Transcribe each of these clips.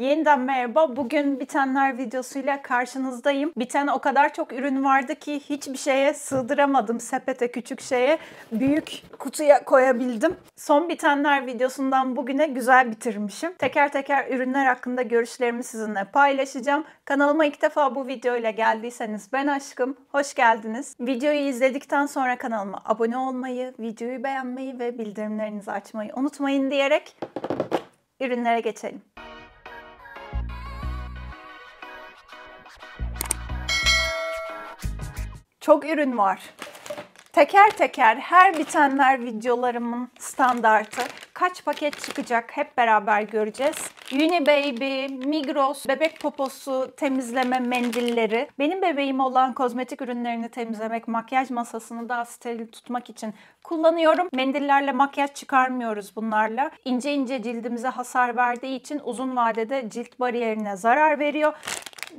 Yeniden merhaba. Bugün bitenler videosuyla karşınızdayım. Biten o kadar çok ürün vardı ki hiçbir şeye sığdıramadım. Sepete, küçük şeye, büyük kutuya koyabildim. Son bitenler videosundan bugüne güzel bitirmişim. Teker teker ürünler hakkında görüşlerimi sizinle paylaşacağım. Kanalıma ilk defa bu videoyla geldiyseniz ben aşkım. Hoş geldiniz. Videoyu izledikten sonra kanalıma abone olmayı, videoyu beğenmeyi ve bildirimlerinizi açmayı unutmayın diyerek ürünlere geçelim. Çok ürün var. Teker teker her bitenler videolarımın standartı. Kaç paket çıkacak hep beraber göreceğiz. Unibaby, Migros, bebek poposu temizleme mendilleri. Benim bebeğim olan kozmetik ürünlerini temizlemek, makyaj masasını daha steril tutmak için kullanıyorum. Mendillerle makyaj çıkarmıyoruz bunlarla. İnce ince cildimize hasar verdiği için uzun vadede cilt bariyerine zarar veriyor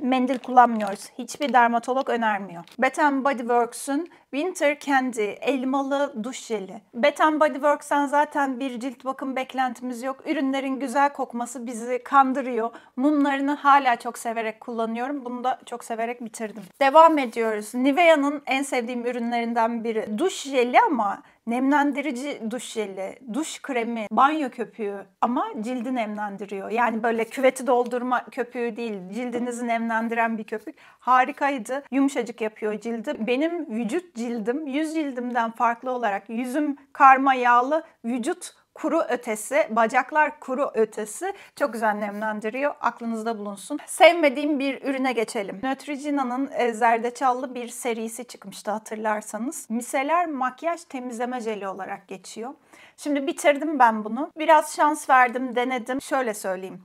mendil kullanmıyoruz. Hiçbir dermatolog önermiyor. Bath Body Works'un Winter Candy elmalı duş jeli. Bath Body Works'tan zaten bir cilt bakım beklentimiz yok. Ürünlerin güzel kokması bizi kandırıyor. Mumlarını hala çok severek kullanıyorum. Bunu da çok severek bitirdim. Devam ediyoruz. Nivea'nın en sevdiğim ürünlerinden biri duş jeli ama nemlendirici duş jeli, duş kremi, banyo köpüğü ama cildi nemlendiriyor. Yani böyle küveti doldurma köpüğü değil, cildinizi nemlendiren bir köpük. Harikaydı. Yumuşacık yapıyor cildi. Benim vücut cildim, yüz cildimden farklı olarak yüzüm karma yağlı, vücut kuru ötesi, bacaklar kuru ötesi çok güzel nemlendiriyor. Aklınızda bulunsun. Sevmediğim bir ürüne geçelim. Neutrogena'nın e, zerdeçallı bir serisi çıkmıştı hatırlarsanız. Miseler makyaj temizleme jeli olarak geçiyor. Şimdi bitirdim ben bunu. Biraz şans verdim, denedim. Şöyle söyleyeyim.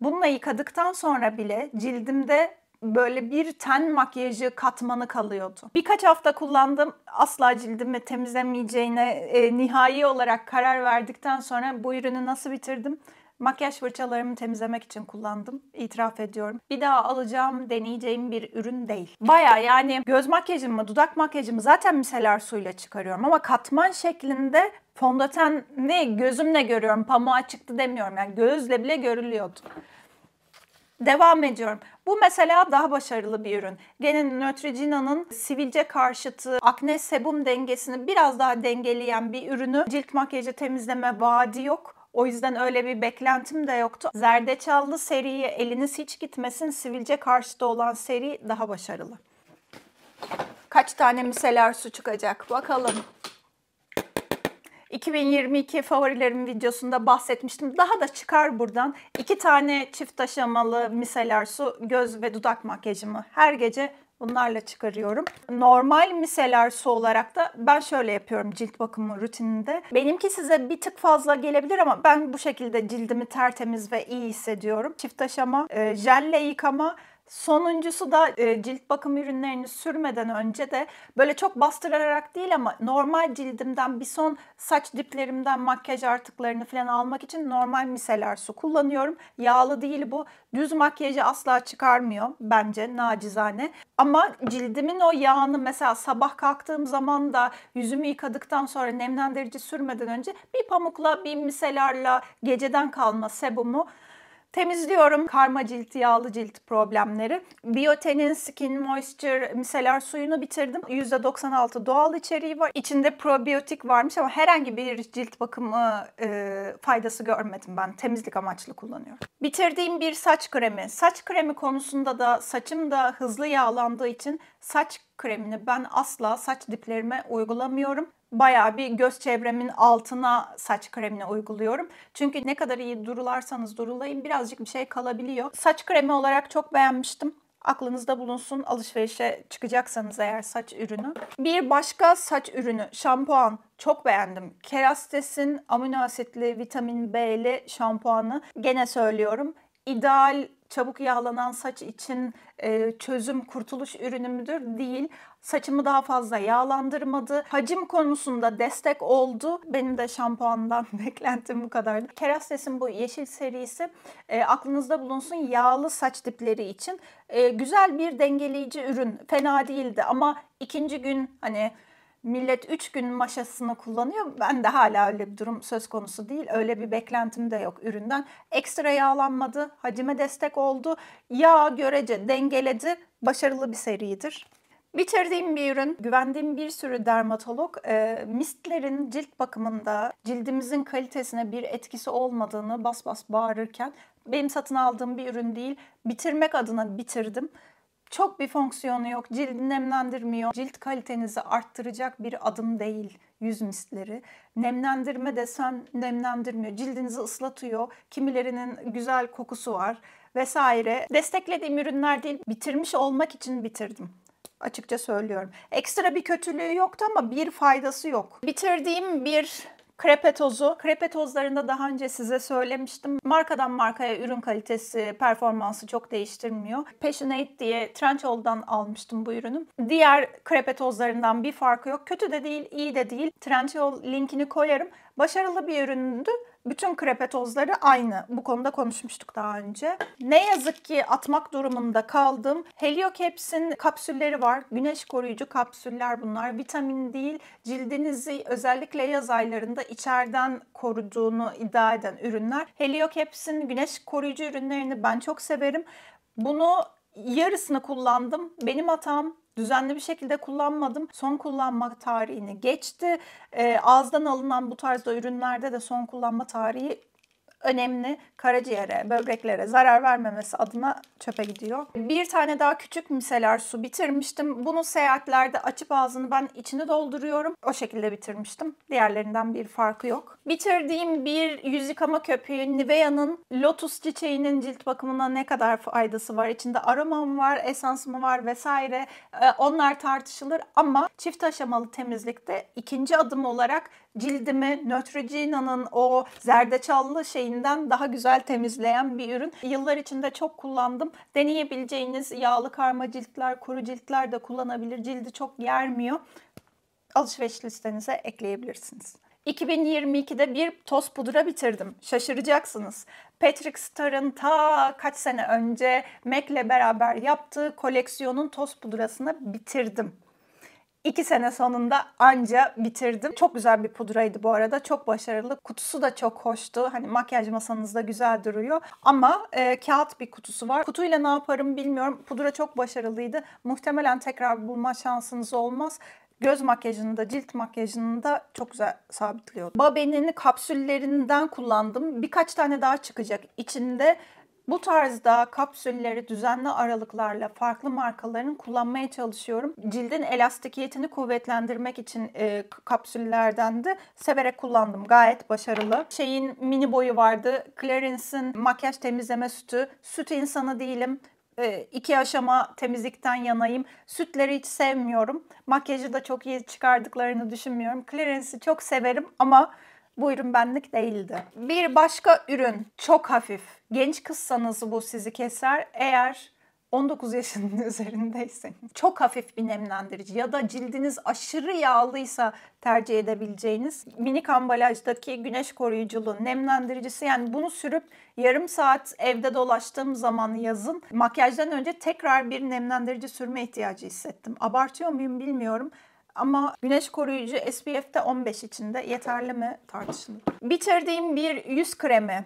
Bununla yıkadıktan sonra bile cildimde böyle bir ten makyajı katmanı kalıyordu. Birkaç hafta kullandım. Asla cildimi temizlemeyeceğine e, nihai olarak karar verdikten sonra bu ürünü nasıl bitirdim? Makyaj fırçalarımı temizlemek için kullandım. İtiraf ediyorum. Bir daha alacağım, deneyeceğim bir ürün değil. Baya yani göz makyajımı, dudak makyajımı zaten miseler suyla çıkarıyorum ama katman şeklinde fondöten ne gözümle görüyorum, pamuğa çıktı demiyorum. Yani gözle bile görülüyordu. Devam ediyorum. Bu mesela daha başarılı bir ürün. Gene Neutrogena'nın sivilce karşıtı akne sebum dengesini biraz daha dengeleyen bir ürünü. Cilt makyajı temizleme vaadi yok. O yüzden öyle bir beklentim de yoktu. Zerdeçallı seriye eliniz hiç gitmesin. Sivilce karşıtı olan seri daha başarılı. Kaç tane miseler su çıkacak bakalım. 2022 favorilerim videosunda bahsetmiştim. Daha da çıkar buradan. İki tane çift aşamalı miseler su göz ve dudak makyajımı her gece Bunlarla çıkarıyorum. Normal miseler su olarak da ben şöyle yapıyorum cilt bakımı rutininde. Benimki size bir tık fazla gelebilir ama ben bu şekilde cildimi tertemiz ve iyi hissediyorum. Çift aşama, e, jelle yıkama Sonuncusu da e, cilt bakım ürünlerini sürmeden önce de böyle çok bastırarak değil ama normal cildimden bir son saç diplerimden makyaj artıklarını falan almak için normal miseler su kullanıyorum. Yağlı değil bu. Düz makyajı asla çıkarmıyor bence nacizane. Ama cildimin o yağını mesela sabah kalktığım zaman da yüzümü yıkadıktan sonra nemlendirici sürmeden önce bir pamukla bir miselerle geceden kalma sebumu Temizliyorum karma cilt, yağlı cilt problemleri. Bioten'in Skin Moisture miseler suyunu bitirdim. %96 doğal içeriği var. İçinde probiyotik varmış ama herhangi bir cilt bakımı e, faydası görmedim ben. Temizlik amaçlı kullanıyorum. Bitirdiğim bir saç kremi. Saç kremi konusunda da saçım da hızlı yağlandığı için saç kremini ben asla saç diplerime uygulamıyorum bayağı bir göz çevremin altına saç kremini uyguluyorum. Çünkü ne kadar iyi durularsanız durulayın birazcık bir şey kalabiliyor. Saç kremi olarak çok beğenmiştim aklınızda bulunsun alışverişe çıkacaksanız eğer saç ürünü. Bir başka saç ürünü şampuan çok beğendim. Kerastes'in amino asitli vitamin B'li şampuanı gene söylüyorum. İdeal çabuk yağlanan saç için çözüm kurtuluş ürünü müdür? Değil. Saçımı daha fazla yağlandırmadı. Hacim konusunda destek oldu. Benim de şampuandan beklentim bu kadardı. Kerastes'in bu yeşil serisi e, aklınızda bulunsun yağlı saç dipleri için. E, güzel bir dengeleyici ürün. Fena değildi ama ikinci gün hani millet 3 gün maşasını kullanıyor. Ben de hala öyle bir durum söz konusu değil. Öyle bir beklentim de yok üründen. Ekstra yağlanmadı, hacime destek oldu. Yağ görece dengeledi. Başarılı bir seridir. Bitirdiğim bir ürün, güvendiğim bir sürü dermatolog e, mistlerin cilt bakımında cildimizin kalitesine bir etkisi olmadığını bas bas bağırırken benim satın aldığım bir ürün değil, bitirmek adına bitirdim. Çok bir fonksiyonu yok, cildi nemlendirmiyor, cilt kalitenizi arttıracak bir adım değil yüz mistleri. Nemlendirme desen nemlendirmiyor, cildinizi ıslatıyor, kimilerinin güzel kokusu var vesaire. Desteklediğim ürünler değil, bitirmiş olmak için bitirdim. Açıkça söylüyorum. Ekstra bir kötülüğü yoktu ama bir faydası yok. Bitirdiğim bir Krepe tozu. Krepe tozlarında daha önce size söylemiştim. Markadan markaya ürün kalitesi, performansı çok değiştirmiyor. Passionate diye Trenchold'dan almıştım bu ürünü. Diğer krepe tozlarından bir farkı yok. Kötü de değil, iyi de değil. Trenchol linkini koyarım. Başarılı bir üründü. Bütün krepetozları aynı. Bu konuda konuşmuştuk daha önce. Ne yazık ki atmak durumunda kaldım. Heliocaps'in kapsülleri var. Güneş koruyucu kapsüller bunlar. Vitamin değil, cildinizi özellikle yaz aylarında içeriden koruduğunu iddia eden ürünler. Heliocaps'in güneş koruyucu ürünlerini ben çok severim. Bunu yarısını kullandım. Benim hatam düzenli bir şekilde kullanmadım. Son kullanma tarihini geçti. E, ağızdan alınan bu tarzda ürünlerde de son kullanma tarihi önemli karaciğere, böbreklere zarar vermemesi adına çöpe gidiyor. Bir tane daha küçük miseler su bitirmiştim. Bunu seyahatlerde açıp ağzını ben içini dolduruyorum. O şekilde bitirmiştim. Diğerlerinden bir farkı yok. Bitirdiğim bir yüz yıkama köpüğü Nivea'nın lotus çiçeğinin cilt bakımına ne kadar faydası var? İçinde aroma mı var, esans mı var vesaire. Ee, onlar tartışılır ama çift aşamalı temizlikte ikinci adım olarak cildimi Neutrogena'nın o zerdeçallı şeyinden daha güzel temizleyen bir ürün. Yıllar içinde çok kullandım. Deneyebileceğiniz yağlı karma ciltler, kuru ciltler de kullanabilir. Cildi çok yermiyor. Alışveriş listenize ekleyebilirsiniz. 2022'de bir toz pudra bitirdim. Şaşıracaksınız. Patrick Star'ın ta kaç sene önce Mac'le beraber yaptığı koleksiyonun toz pudrasını bitirdim. İki sene sonunda anca bitirdim. Çok güzel bir pudraydı bu arada. Çok başarılı. Kutusu da çok hoştu. Hani makyaj masanızda güzel duruyor. Ama e, kağıt bir kutusu var. Kutuyla ne yaparım bilmiyorum. Pudra çok başarılıydı. Muhtemelen tekrar bulma şansınız olmaz göz makyajında, cilt makyajında çok güzel sabitliyordu. Baben'in kapsüllerinden kullandım. Birkaç tane daha çıkacak. İçinde bu tarzda kapsülleri düzenli aralıklarla farklı markaların kullanmaya çalışıyorum. Cildin elastikiyetini kuvvetlendirmek için e, kapsüllerden de severek kullandım. Gayet başarılı. Şeyin mini boyu vardı. Clarins'in makyaj temizleme sütü. Süt insanı değilim e, İki aşama temizlikten yanayım. Sütleri hiç sevmiyorum. Makyajı da çok iyi çıkardıklarını düşünmüyorum. Clarins'i çok severim ama bu ürün benlik değildi. Bir başka ürün çok hafif. Genç kızsanız bu sizi keser. Eğer 19 yaşının üzerindeyseniz çok hafif bir nemlendirici ya da cildiniz aşırı yağlıysa tercih edebileceğiniz minik ambalajdaki güneş koruyuculu nemlendiricisi yani bunu sürüp yarım saat evde dolaştığım zaman yazın makyajdan önce tekrar bir nemlendirici sürme ihtiyacı hissettim. Abartıyor muyum bilmiyorum ama güneş koruyucu SPF'de 15 içinde yeterli mi tartışılır. Bitirdiğim bir yüz kremi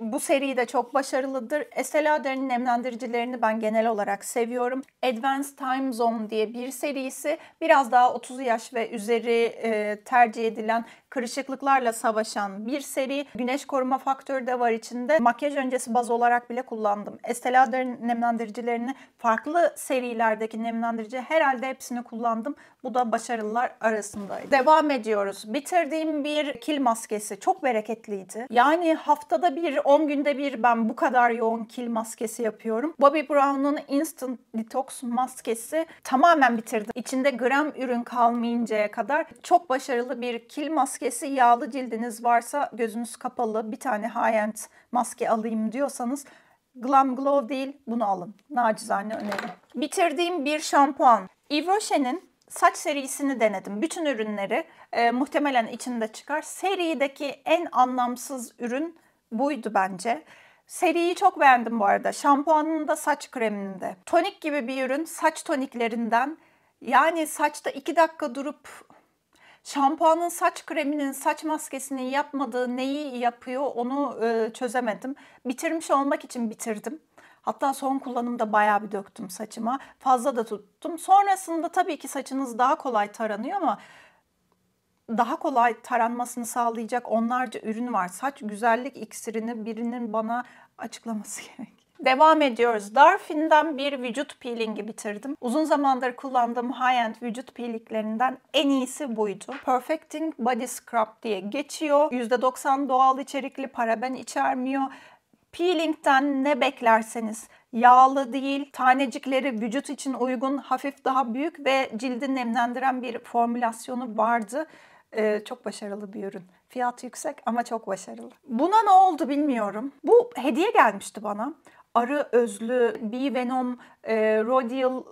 bu seri de çok başarılıdır. Estelle nemlendiricilerini ben genel olarak seviyorum. Advanced Time Zone diye bir serisi biraz daha 30 yaş ve üzeri e, tercih edilen kırışıklıklarla savaşan bir seri. Güneş koruma faktörü de var içinde. Makyaj öncesi baz olarak bile kullandım. Estelader'in nemlendiricilerini farklı serilerdeki nemlendirici herhalde hepsini kullandım. Bu da başarılılar arasındaydı. Devam ediyoruz. Bitirdiğim bir kil maskesi çok bereketliydi. Yani haftada bir 10 günde bir ben bu kadar yoğun kil maskesi yapıyorum. Bobby Brown'un Instant Detox maskesi tamamen bitirdi. İçinde gram ürün kalmayıncaya kadar çok başarılı bir kil maskesi. Yağlı cildiniz varsa gözünüz kapalı bir tane high-end maske alayım diyorsanız Glam Glow değil bunu alın. Nacizane önerim. Bitirdiğim bir şampuan. Yves Rocher'in saç serisini denedim. Bütün ürünleri e, muhtemelen içinde çıkar. Serideki en anlamsız ürün buydu bence. Seriyi çok beğendim bu arada. Şampuanını da saç kreminde Tonik gibi bir ürün saç toniklerinden. Yani saçta 2 dakika durup şampuanın saç kreminin saç maskesinin yapmadığı neyi yapıyor onu e, çözemedim. Bitirmiş olmak için bitirdim. Hatta son kullanımda bayağı bir döktüm saçıma. Fazla da tuttum. Sonrasında tabii ki saçınız daha kolay taranıyor ama daha kolay taranmasını sağlayacak onlarca ürün var. Saç güzellik iksirini birinin bana açıklaması gerek. Devam ediyoruz. Darfin'den bir vücut peelingi bitirdim. Uzun zamandır kullandığım high-end vücut peelinglerinden en iyisi buydu. Perfecting Body Scrub diye geçiyor. %90 doğal içerikli, paraben içermiyor. Peeling'den ne beklerseniz yağlı değil, tanecikleri vücut için uygun, hafif daha büyük ve cildi nemlendiren bir formülasyonu vardı e, çok başarılı bir ürün. Fiyat yüksek ama çok başarılı. Buna ne oldu bilmiyorum. Bu hediye gelmişti bana. Arı özlü B-Venom e, Rodial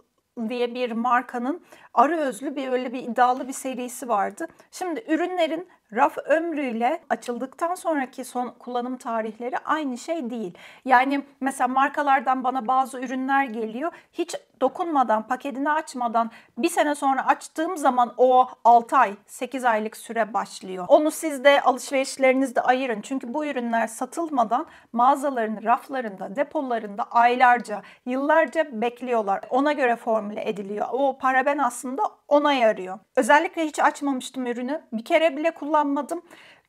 diye bir markanın arı özlü bir öyle bir iddialı bir serisi vardı. Şimdi ürünlerin raf ömrüyle açıldıktan sonraki son kullanım tarihleri aynı şey değil. Yani mesela markalardan bana bazı ürünler geliyor. Hiç dokunmadan, paketini açmadan bir sene sonra açtığım zaman o 6 ay, 8 aylık süre başlıyor. Onu siz de alışverişlerinizde ayırın. Çünkü bu ürünler satılmadan mağazaların raflarında, depolarında aylarca, yıllarca bekliyorlar. Ona göre formüle ediliyor. O paraben aslında ona yarıyor. Özellikle hiç açmamıştım ürünü. Bir kere bile kullanmadım.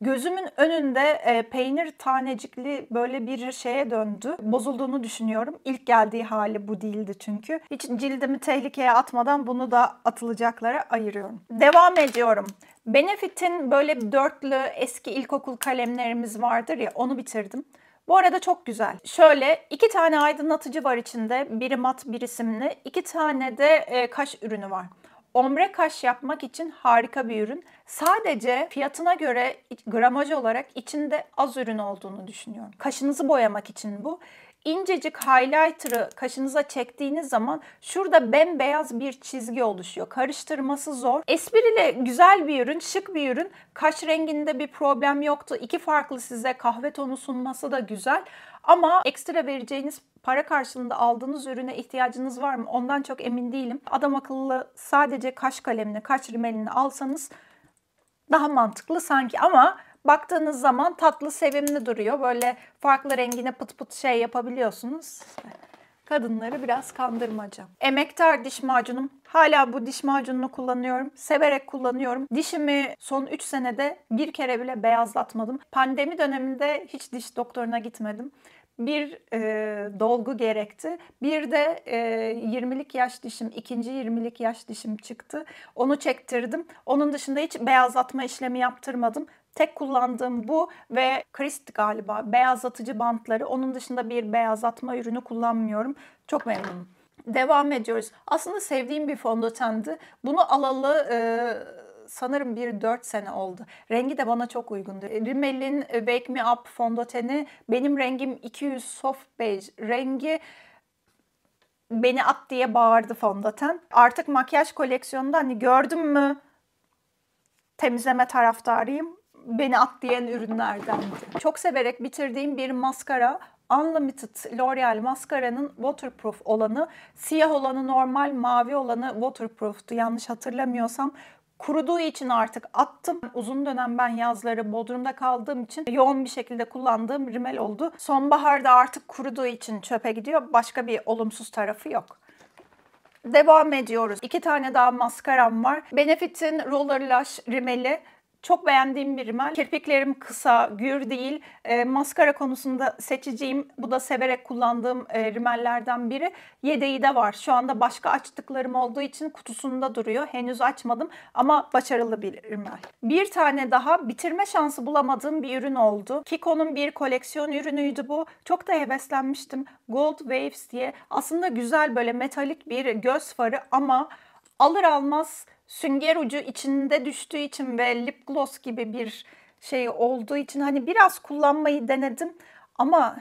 Gözümün önünde e, peynir tanecikli böyle bir şeye döndü. Bozulduğunu düşünüyorum. İlk geldiği hali bu değildi çünkü. Hiç cildimi tehlikeye atmadan bunu da atılacaklara ayırıyorum. Devam ediyorum. Benefit'in böyle dörtlü eski ilkokul kalemlerimiz vardır ya onu bitirdim. Bu arada çok güzel. Şöyle iki tane aydınlatıcı var içinde. Biri mat, biri simli. İki tane de e, kaş ürünü var ombre kaş yapmak için harika bir ürün. Sadece fiyatına göre gramaj olarak içinde az ürün olduğunu düşünüyorum. Kaşınızı boyamak için bu incecik highlighter'ı kaşınıza çektiğiniz zaman şurada bembeyaz bir çizgi oluşuyor. Karıştırması zor. Espriyle güzel bir ürün, şık bir ürün. Kaş renginde bir problem yoktu. İki farklı size kahve tonu sunması da güzel. Ama ekstra vereceğiniz para karşılığında aldığınız ürüne ihtiyacınız var mı? Ondan çok emin değilim. Adam akıllı sadece kaş kalemini, kaş rimelini alsanız daha mantıklı sanki ama Baktığınız zaman tatlı, sevimli duruyor. Böyle farklı rengine pıt pıt şey yapabiliyorsunuz. Kadınları biraz kandırmaca. Emektar diş macunum. Hala bu diş macununu kullanıyorum. Severek kullanıyorum. Dişimi son 3 senede bir kere bile beyazlatmadım. Pandemi döneminde hiç diş doktoruna gitmedim bir e, dolgu gerekti. Bir de e, 20'lik yaş dişim, ikinci 20'lik yaş dişim çıktı. Onu çektirdim. Onun dışında hiç beyazlatma işlemi yaptırmadım. Tek kullandığım bu ve Crist galiba beyazlatıcı bantları. Onun dışında bir beyazlatma ürünü kullanmıyorum. Çok memnunum. Devam ediyoruz. Aslında sevdiğim bir fondötendi. Bunu alalı e, sanırım bir 4 sene oldu. Rengi de bana çok uygundu. E, Rimmel'in e, Wake Me Up fondöteni benim rengim 200 soft beige rengi beni at diye bağırdı fondöten. Artık makyaj koleksiyonunda hani gördün mü temizleme taraftarıyım beni at diyen ürünlerden. Çok severek bitirdiğim bir maskara Unlimited L'Oreal maskaranın waterproof olanı, siyah olanı normal, mavi olanı waterproof'tu yanlış hatırlamıyorsam. Kuruduğu için artık attım. Uzun dönem ben yazları Bodrum'da kaldığım için yoğun bir şekilde kullandığım rimel oldu. Sonbaharda artık kuruduğu için çöpe gidiyor. Başka bir olumsuz tarafı yok. Devam ediyoruz. İki tane daha maskaram var. Benefit'in Roller Lash rimeli. Çok beğendiğim bir rimel. Kirpiklerim kısa, gür değil. E, maskara konusunda seçeceğim, Bu da severek kullandığım e, rimellerden biri. Yedeği de var. Şu anda başka açtıklarım olduğu için kutusunda duruyor. Henüz açmadım ama başarılı bir rimel. Bir tane daha bitirme şansı bulamadığım bir ürün oldu. Kiko'nun bir koleksiyon ürünüydü bu. Çok da heveslenmiştim. Gold Waves diye. Aslında güzel böyle metalik bir göz farı ama alır almaz sünger ucu içinde düştüğü için ve lip gloss gibi bir şey olduğu için hani biraz kullanmayı denedim ama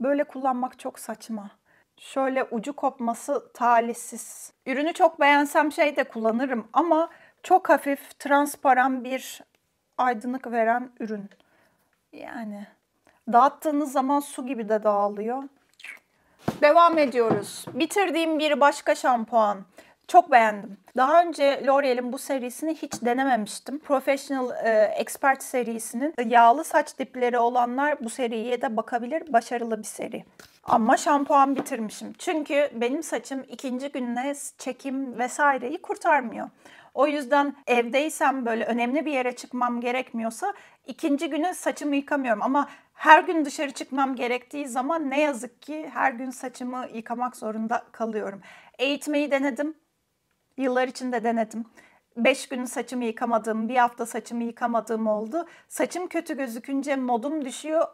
böyle kullanmak çok saçma. Şöyle ucu kopması talihsiz. Ürünü çok beğensem şey de kullanırım ama çok hafif, transparan bir aydınlık veren ürün. Yani dağıttığınız zaman su gibi de dağılıyor. Devam ediyoruz. Bitirdiğim bir başka şampuan. Çok beğendim. Daha önce L'Oreal'in bu serisini hiç denememiştim. Professional e, Expert serisinin yağlı saç dipleri olanlar bu seriye de bakabilir. Başarılı bir seri. Ama şampuan bitirmişim. Çünkü benim saçım ikinci günde çekim vesaireyi kurtarmıyor. O yüzden evdeysem böyle önemli bir yere çıkmam gerekmiyorsa ikinci günü saçımı yıkamıyorum. Ama her gün dışarı çıkmam gerektiği zaman ne yazık ki her gün saçımı yıkamak zorunda kalıyorum. Eğitmeyi denedim. Yıllar içinde denedim. Beş gün saçımı yıkamadığım, bir hafta saçımı yıkamadığım oldu. Saçım kötü gözükünce modum düşüyor.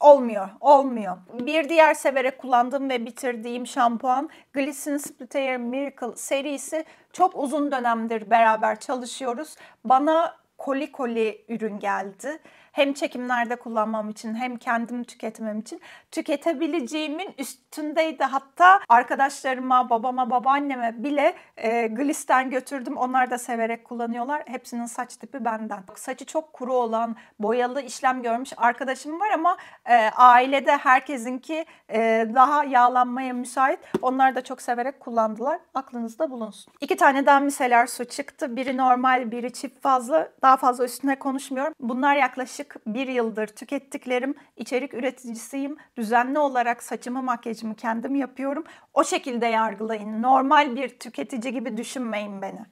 Olmuyor, olmuyor. Bir diğer severek kullandığım ve bitirdiğim şampuan Glisten Splitter Miracle serisi çok uzun dönemdir beraber çalışıyoruz. Bana koli koli ürün geldi hem çekimlerde kullanmam için hem kendim tüketmem için tüketebileceğimin üstündeydi. Hatta arkadaşlarıma, babama, babaanneme bile e, glisten götürdüm. Onlar da severek kullanıyorlar. Hepsinin saç tipi benden. Saçı çok kuru olan, boyalı işlem görmüş arkadaşım var ama e, ailede herkesinki e, daha yağlanmaya müsait. Onlar da çok severek kullandılar. Aklınızda bulunsun. İki tane daha miseler su çıktı. Biri normal, biri çift fazla. Daha fazla üstüne konuşmuyorum. Bunlar yaklaşık yaklaşık bir yıldır tükettiklerim, içerik üreticisiyim, düzenli olarak saçımı makyajımı kendim yapıyorum. O şekilde yargılayın. Normal bir tüketici gibi düşünmeyin beni.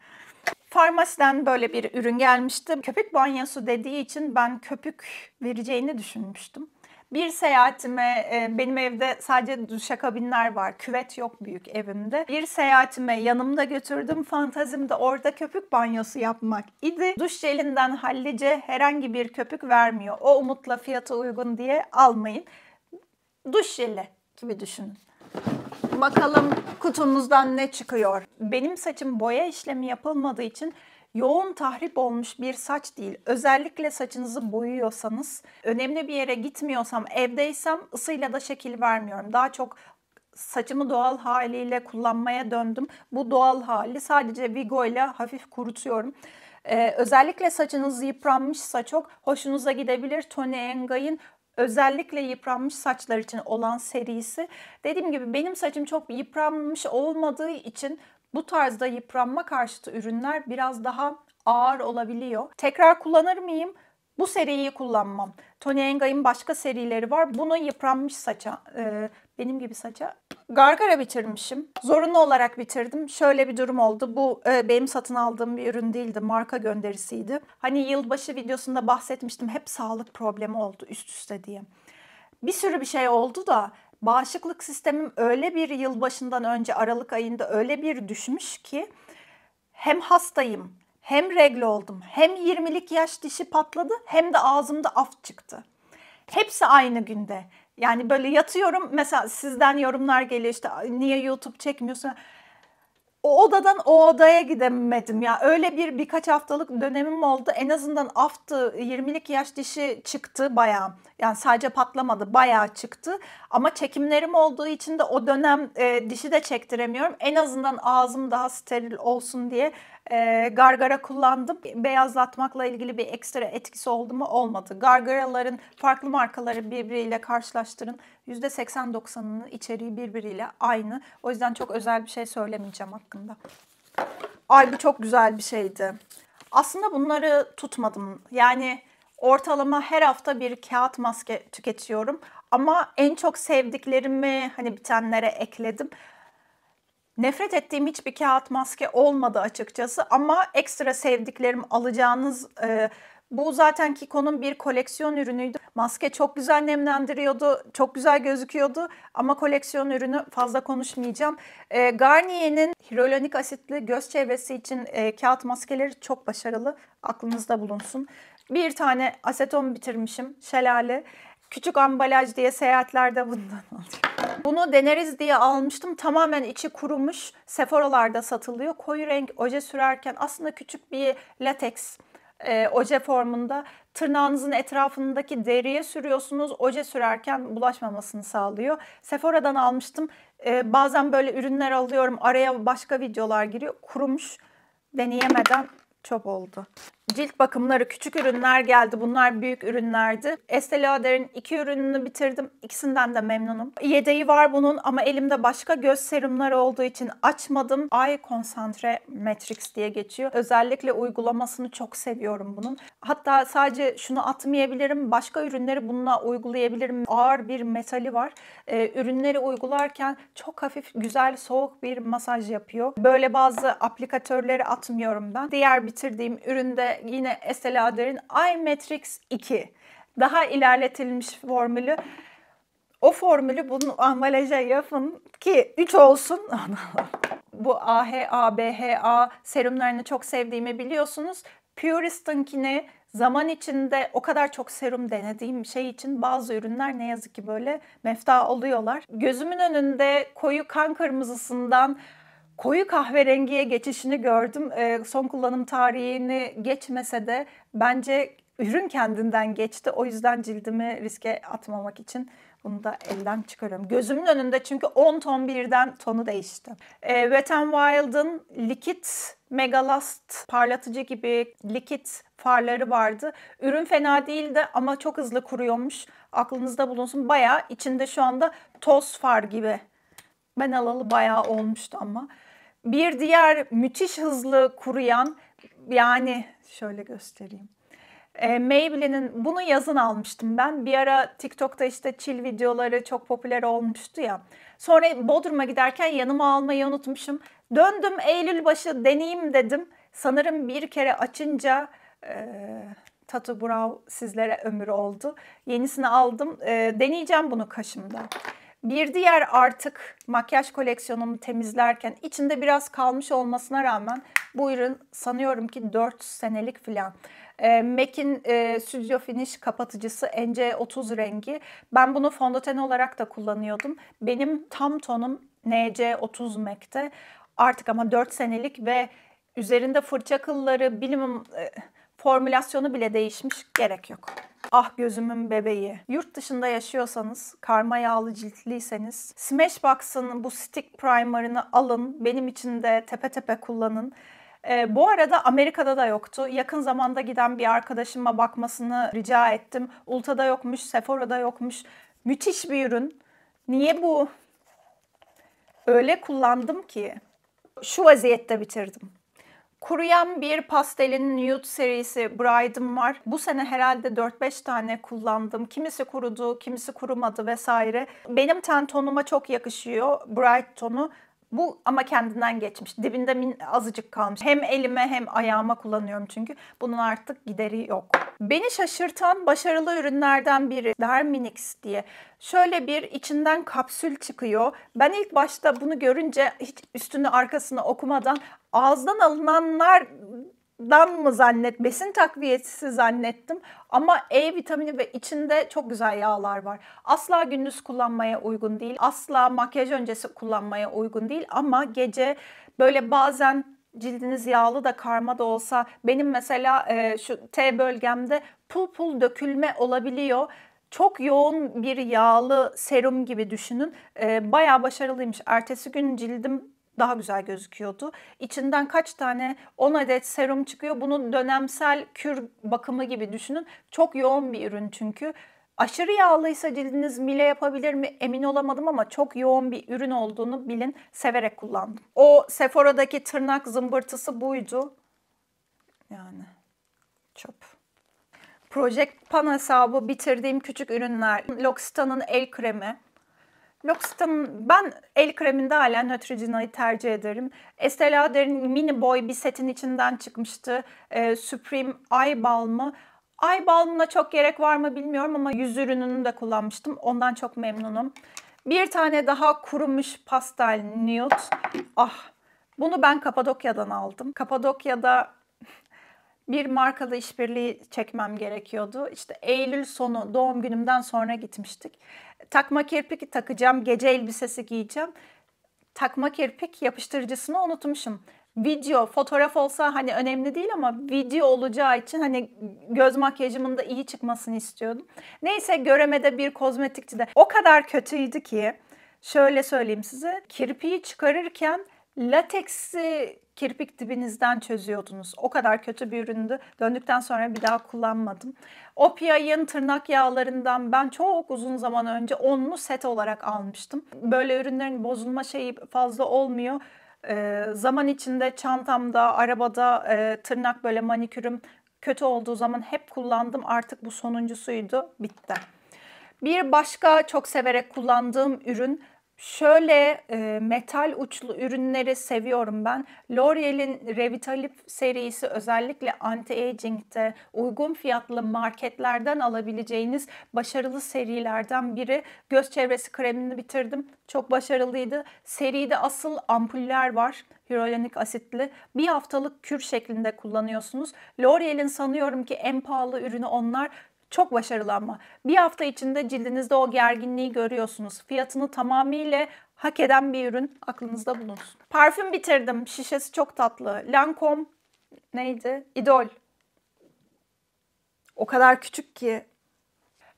Farmasiden böyle bir ürün gelmişti. Köpük banyosu dediği için ben köpük vereceğini düşünmüştüm. Bir seyahatime e, benim evde sadece düşakabinler var. Küvet yok büyük evimde. Bir seyahatime yanımda götürdüm. Fantazim de orada köpük banyosu yapmak idi. Duş jelinden hallice herhangi bir köpük vermiyor. O umutla fiyatı uygun diye almayın. Duş jeli gibi düşünün. Bakalım kutumuzdan ne çıkıyor. Benim saçım boya işlemi yapılmadığı için yoğun tahrip olmuş bir saç değil. Özellikle saçınızı boyuyorsanız, önemli bir yere gitmiyorsam, evdeysem ısıyla da şekil vermiyorum. Daha çok saçımı doğal haliyle kullanmaya döndüm. Bu doğal hali sadece Vigo ile hafif kurutuyorum. Ee, özellikle saçınız yıpranmışsa çok hoşunuza gidebilir. Tony Engay'ın özellikle yıpranmış saçlar için olan serisi. Dediğim gibi benim saçım çok yıpranmış olmadığı için bu tarzda yıpranma karşıtı ürünler biraz daha ağır olabiliyor. Tekrar kullanır mıyım? Bu seriyi kullanmam. Tony Engay'ın başka serileri var. Bunu yıpranmış saça, e, benim gibi saça gargara bitirmişim. Zorunlu olarak bitirdim. Şöyle bir durum oldu. Bu e, benim satın aldığım bir ürün değildi. Marka gönderisiydi. Hani yılbaşı videosunda bahsetmiştim. Hep sağlık problemi oldu üst üste diye. Bir sürü bir şey oldu da bağışıklık sistemim öyle bir yıl başından önce Aralık ayında öyle bir düşmüş ki hem hastayım hem regle oldum hem 20'lik yaş dişi patladı hem de ağzımda af çıktı. Hepsi aynı günde. Yani böyle yatıyorum mesela sizden yorumlar geliyor işte niye YouTube çekmiyorsun? O odadan o odaya gidemedim ya. Öyle bir birkaç haftalık dönemim oldu. En azından aftı 20'lik yaş dişi çıktı bayağı. Yani sadece patlamadı bayağı çıktı. Ama çekimlerim olduğu için de o dönem e, dişi de çektiremiyorum. En azından ağzım daha steril olsun diye e, gargara kullandım. Beyazlatmakla ilgili bir ekstra etkisi oldu mu? Olmadı. Gargaraların farklı markaları birbiriyle karşılaştırın. %80-90'ının içeriği birbiriyle aynı. O yüzden çok özel bir şey söylemeyeceğim hakkında. Ay bu çok güzel bir şeydi. Aslında bunları tutmadım. Yani ortalama her hafta bir kağıt maske tüketiyorum. Ama en çok sevdiklerimi hani bitenlere ekledim. Nefret ettiğim hiçbir kağıt maske olmadı açıkçası ama ekstra sevdiklerim alacağınız e, bu zaten Kiko'nun bir koleksiyon ürünüydü. Maske çok güzel nemlendiriyordu, çok güzel gözüküyordu ama koleksiyon ürünü fazla konuşmayacağım. E, Garnier'in hyaluronik asitli göz çevresi için e, kağıt maskeleri çok başarılı. Aklınızda bulunsun. Bir tane aseton bitirmişim, şelale. Küçük ambalaj diye seyahatlerde bundan aldım. Bunu deneriz diye almıştım. Tamamen içi kurumuş. Sephora'larda satılıyor. Koyu renk oje sürerken aslında küçük bir lateks e, oje formunda tırnağınızın etrafındaki deriye sürüyorsunuz. Oje sürerken bulaşmamasını sağlıyor. Sephora'dan almıştım. E, bazen böyle ürünler alıyorum. Araya başka videolar giriyor. Kurumuş deneyemeden çöp oldu cilt bakımları küçük ürünler geldi. Bunlar büyük ürünlerdi. Estee Lauder'in iki ürününü bitirdim. İkisinden de memnunum. Yedeği var bunun ama elimde başka göz serumları olduğu için açmadım. Eye Concentre Matrix diye geçiyor. Özellikle uygulamasını çok seviyorum bunun. Hatta sadece şunu atmayabilirim. Başka ürünleri bununla uygulayabilirim. Ağır bir metali var. Ee, ürünleri uygularken çok hafif güzel soğuk bir masaj yapıyor. Böyle bazı aplikatörleri atmıyorum ben. Diğer bitirdiğim üründe yine Estée Lauder'in I-Matrix 2 daha ilerletilmiş formülü. O formülü bunun ambalaja yapın ki 3 olsun. Bu AHA, BHA serumlarını çok sevdiğimi biliyorsunuz. Purist'inkini zaman içinde o kadar çok serum denediğim şey için bazı ürünler ne yazık ki böyle mefta oluyorlar. Gözümün önünde koyu kan kırmızısından koyu kahverengiye geçişini gördüm. E, son kullanım tarihini geçmese de bence ürün kendinden geçti. O yüzden cildimi riske atmamak için bunu da elden çıkarıyorum. Gözümün önünde çünkü 10 ton birden tonu değişti. E, Wet n Wild'ın Likit Megalast parlatıcı gibi likit farları vardı. Ürün fena değildi ama çok hızlı kuruyormuş. Aklınızda bulunsun. Bayağı içinde şu anda toz far gibi. Ben alalı bayağı olmuştu ama. Bir diğer müthiş hızlı kuruyan yani şöyle göstereyim. E, Maybelline'in bunu yazın almıştım ben. Bir ara TikTok'ta işte çil videoları çok popüler olmuştu ya. Sonra Bodrum'a giderken yanıma almayı unutmuşum. Döndüm Eylül başı deneyeyim dedim. Sanırım bir kere açınca e, Tatu Brow sizlere ömür oldu. Yenisini aldım. E, deneyeceğim bunu kaşımda. Bir diğer artık makyaj koleksiyonumu temizlerken içinde biraz kalmış olmasına rağmen bu ürün sanıyorum ki 4 senelik falan. E, ee, MAC'in e, Studio Finish kapatıcısı NC30 rengi. Ben bunu fondöten olarak da kullanıyordum. Benim tam tonum NC30 MAC'te. Artık ama 4 senelik ve üzerinde fırça kılları, bilimum... E, Formülasyonu bile değişmiş gerek yok. Ah gözümün bebeği. Yurt dışında yaşıyorsanız, karma yağlı ciltliyseniz, Smashbox'ın bu stick primerını alın. Benim için de tepe tepe kullanın. E, bu arada Amerika'da da yoktu. Yakın zamanda giden bir arkadaşıma bakmasını rica ettim. Ulta'da yokmuş, Sephora'da yokmuş. Müthiş bir ürün. Niye bu? Öyle kullandım ki. Şu vaziyette bitirdim. Kuruyan bir pastelin nude serisi Bride'ım var. Bu sene herhalde 4-5 tane kullandım. Kimisi kurudu, kimisi kurumadı vesaire. Benim ten tonuma çok yakışıyor Bright tonu. Bu ama kendinden geçmiş. Dibinde min azıcık kalmış. Hem elime hem ayağıma kullanıyorum çünkü. Bunun artık gideri yok. Beni şaşırtan başarılı ürünlerden biri Derminix diye. Şöyle bir içinden kapsül çıkıyor. Ben ilk başta bunu görünce hiç üstünü arkasını okumadan ağızdan alınanlardan mı zannet, besin takviyesi zannettim ama E vitamini ve içinde çok güzel yağlar var. Asla gündüz kullanmaya uygun değil, asla makyaj öncesi kullanmaya uygun değil ama gece böyle bazen cildiniz yağlı da karma da olsa benim mesela e, şu T bölgemde pul pul dökülme olabiliyor çok yoğun bir yağlı serum gibi düşünün. E, bayağı başarılıymış. Ertesi gün cildim daha güzel gözüküyordu. İçinden kaç tane 10 adet serum çıkıyor. Bunu dönemsel kür bakımı gibi düşünün. Çok yoğun bir ürün çünkü. Aşırı yağlıysa cildiniz mile yapabilir mi emin olamadım ama çok yoğun bir ürün olduğunu bilin. Severek kullandım. O Sephora'daki tırnak zımbırtısı buydu. Yani çöp. Project Pan hesabı bitirdiğim küçük ürünler. L'Occitane'ın el kremi. L'Occitane ben el kreminde hala Neutrogena'yı tercih ederim. Estée Lauder'in mini boy bir setin içinden çıkmıştı. E, Supreme Eye Balm'ı. Eye Balm'ına çok gerek var mı bilmiyorum ama yüz ürününü de kullanmıştım. Ondan çok memnunum. Bir tane daha kurumuş pastel nude. Ah bunu ben Kapadokya'dan aldım. Kapadokya'da bir markada işbirliği çekmem gerekiyordu. İşte Eylül sonu doğum günümden sonra gitmiştik. Takma kirpik takacağım, gece elbisesi giyeceğim. Takma kirpik yapıştırıcısını unutmuşum. Video, fotoğraf olsa hani önemli değil ama video olacağı için hani göz makyajımın da iyi çıkmasını istiyordum. Neyse göremede bir kozmetikçi de o kadar kötüydü ki şöyle söyleyeyim size. Kirpiği çıkarırken Lateksi kirpik dibinizden çözüyordunuz. O kadar kötü bir üründü. Döndükten sonra bir daha kullanmadım. Opia'nın tırnak yağlarından ben çok uzun zaman önce onu set olarak almıştım. Böyle ürünlerin bozulma şeyi fazla olmuyor. E, zaman içinde çantamda, arabada e, tırnak böyle manikürüm kötü olduğu zaman hep kullandım. Artık bu sonuncusuydu. Bitti. Bir başka çok severek kullandığım ürün Şöyle e, metal uçlu ürünleri seviyorum ben. L'Oreal'in Revitalip serisi özellikle anti-aging'de uygun fiyatlı marketlerden alabileceğiniz başarılı serilerden biri. Göz çevresi kremini bitirdim. Çok başarılıydı. Seride asıl ampuller var. Hyaluronik asitli. Bir haftalık kür şeklinde kullanıyorsunuz. L'Oreal'in sanıyorum ki en pahalı ürünü onlar çok başarılı ama. Bir hafta içinde cildinizde o gerginliği görüyorsunuz. Fiyatını tamamıyla hak eden bir ürün aklınızda bulunsun. Parfüm bitirdim. Şişesi çok tatlı. Lancome neydi? Idol. O kadar küçük ki.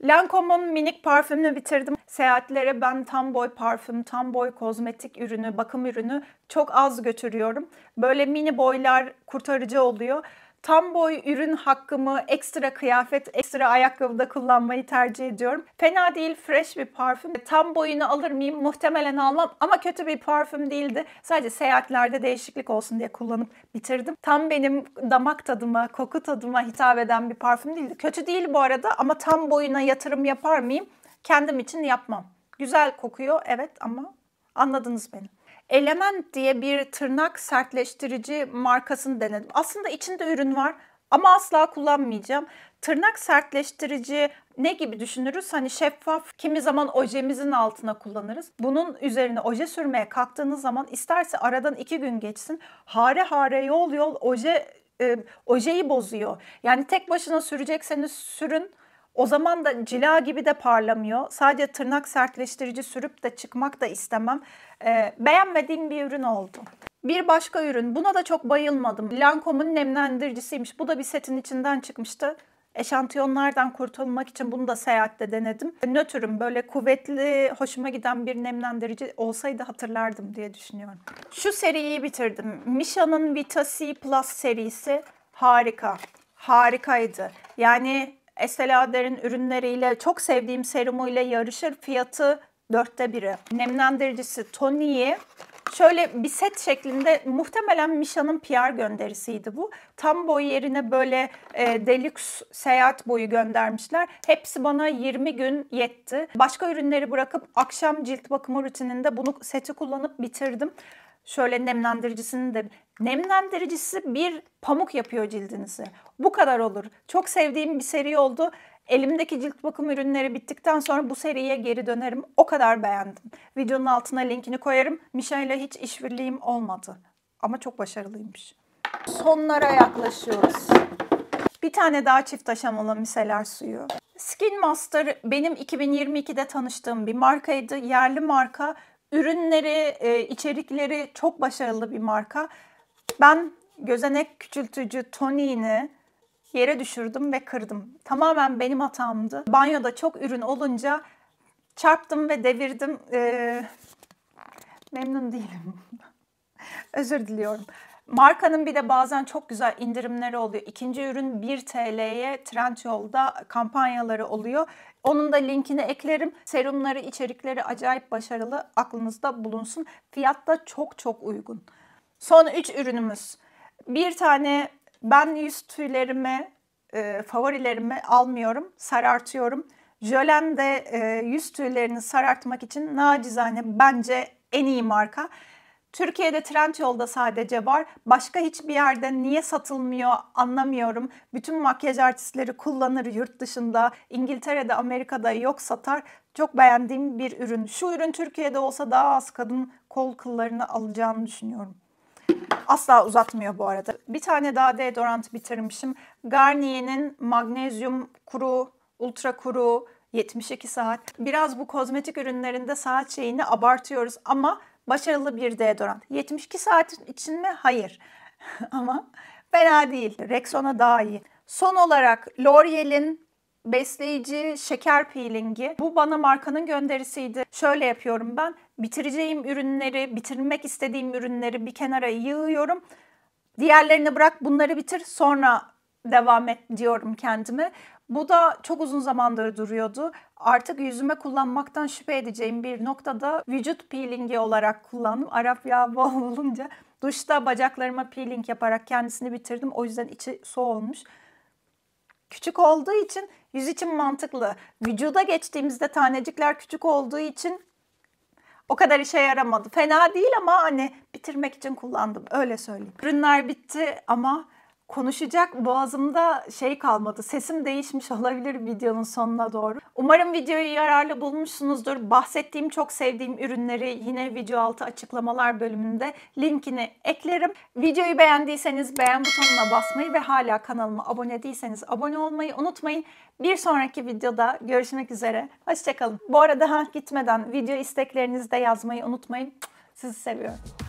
Lancome'un minik parfümünü bitirdim. Seyahatlere ben tam boy parfüm, tam boy kozmetik ürünü, bakım ürünü çok az götürüyorum. Böyle mini boylar kurtarıcı oluyor. Tam boy ürün hakkımı ekstra kıyafet, ekstra ayakkabıda kullanmayı tercih ediyorum. Fena değil, fresh bir parfüm. E, tam boyunu alır mıyım? Muhtemelen almam ama kötü bir parfüm değildi. Sadece seyahatlerde değişiklik olsun diye kullanıp bitirdim. Tam benim damak tadıma, koku tadıma hitap eden bir parfüm değildi. Kötü değil bu arada ama tam boyuna yatırım yapar mıyım? Kendim için yapmam. Güzel kokuyor evet ama anladınız beni. Element diye bir tırnak sertleştirici markasını denedim. Aslında içinde ürün var ama asla kullanmayacağım. Tırnak sertleştirici ne gibi düşünürüz? Hani şeffaf kimi zaman ojemizin altına kullanırız. Bunun üzerine oje sürmeye kalktığınız zaman isterse aradan iki gün geçsin. Hare hare yol yol oje e, ojeyi bozuyor. Yani tek başına sürecekseniz sürün o zaman da cila gibi de parlamıyor. Sadece tırnak sertleştirici sürüp de çıkmak da istemem. Ee, beğenmediğim bir ürün oldu. Bir başka ürün. Buna da çok bayılmadım. Lancome'un nemlendiricisiymiş. Bu da bir setin içinden çıkmıştı. Eşantiyonlardan kurtulmak için bunu da seyahatte denedim. Nötrüm böyle kuvvetli, hoşuma giden bir nemlendirici olsaydı hatırlardım diye düşünüyorum. Şu seriyi bitirdim. Misha'nın Vita C Plus serisi harika. Harikaydı. Yani Lauder'in ürünleriyle çok sevdiğim serumuyla yarışır. Fiyatı dörtte biri. Nemlendiricisi Tony'yi şöyle bir set şeklinde muhtemelen Misha'nın PR gönderisiydi bu. Tam boy yerine böyle e, deluxe seyahat boyu göndermişler. Hepsi bana 20 gün yetti. Başka ürünleri bırakıp akşam cilt bakımı rutininde bunu seti kullanıp bitirdim. Şöyle nemlendiricisini de Nemlendiricisi bir pamuk yapıyor cildinizi. Bu kadar olur. Çok sevdiğim bir seri oldu. Elimdeki cilt bakım ürünleri bittikten sonra bu seriye geri dönerim. O kadar beğendim. Videonun altına linkini koyarım. Misha ile hiç işbirliğim olmadı. Ama çok başarılıymış. Sonlara yaklaşıyoruz. Bir tane daha çift aşamalı miseler suyu. Skin Master benim 2022'de tanıştığım bir markaydı. Yerli marka. Ürünleri, e, içerikleri çok başarılı bir marka. Ben gözenek küçültücü toniğini yere düşürdüm ve kırdım. Tamamen benim hatamdı. Banyoda çok ürün olunca çarptım ve devirdim. Ee, memnun değilim. Özür diliyorum. Markanın bir de bazen çok güzel indirimleri oluyor. İkinci ürün 1 TL'ye Trendyol'da kampanyaları oluyor. Onun da linkini eklerim. Serumları, içerikleri acayip başarılı. Aklınızda bulunsun. Fiyat da çok çok uygun. Son üç ürünümüz. Bir tane ben yüz tüylerimi, e, favorilerimi almıyorum, sarartıyorum. Jölen de e, yüz tüylerini sarartmak için nacizane bence en iyi marka. Türkiye'de Trendyol'da sadece var. Başka hiçbir yerde niye satılmıyor anlamıyorum. Bütün makyaj artistleri kullanır yurt dışında. İngiltere'de, Amerika'da yok satar. Çok beğendiğim bir ürün. Şu ürün Türkiye'de olsa daha az kadın kol kıllarını alacağını düşünüyorum. Asla uzatmıyor bu arada. Bir tane daha deodorant bitirmişim. Garnier'in magnezyum kuru, ultra kuru 72 saat. Biraz bu kozmetik ürünlerinde saat şeyini abartıyoruz ama başarılı bir deodorant. 72 saat için mi? Hayır. ama fena değil. Rexona daha iyi. Son olarak L'Oreal'in besleyici şeker peelingi. Bu bana markanın gönderisiydi. Şöyle yapıyorum ben bitireceğim ürünleri, bitirmek istediğim ürünleri bir kenara yığıyorum. Diğerlerini bırak bunları bitir sonra devam et diyorum kendime. Bu da çok uzun zamandır duruyordu. Artık yüzüme kullanmaktan şüphe edeceğim bir noktada vücut peelingi olarak kullandım. Arap yağı bol olunca duşta bacaklarıma peeling yaparak kendisini bitirdim. O yüzden içi su Küçük olduğu için yüz için mantıklı. Vücuda geçtiğimizde tanecikler küçük olduğu için o kadar işe yaramadı. Fena değil ama hani bitirmek için kullandım öyle söyleyeyim. Ürünler bitti ama konuşacak boğazımda şey kalmadı. Sesim değişmiş olabilir videonun sonuna doğru. Umarım videoyu yararlı bulmuşsunuzdur. Bahsettiğim çok sevdiğim ürünleri yine video altı açıklamalar bölümünde linkini eklerim. Videoyu beğendiyseniz beğen butonuna basmayı ve hala kanalıma abone değilseniz abone olmayı unutmayın. Bir sonraki videoda görüşmek üzere. Hoşçakalın. Bu arada ha, gitmeden video isteklerinizi de yazmayı unutmayın. Sizi seviyorum.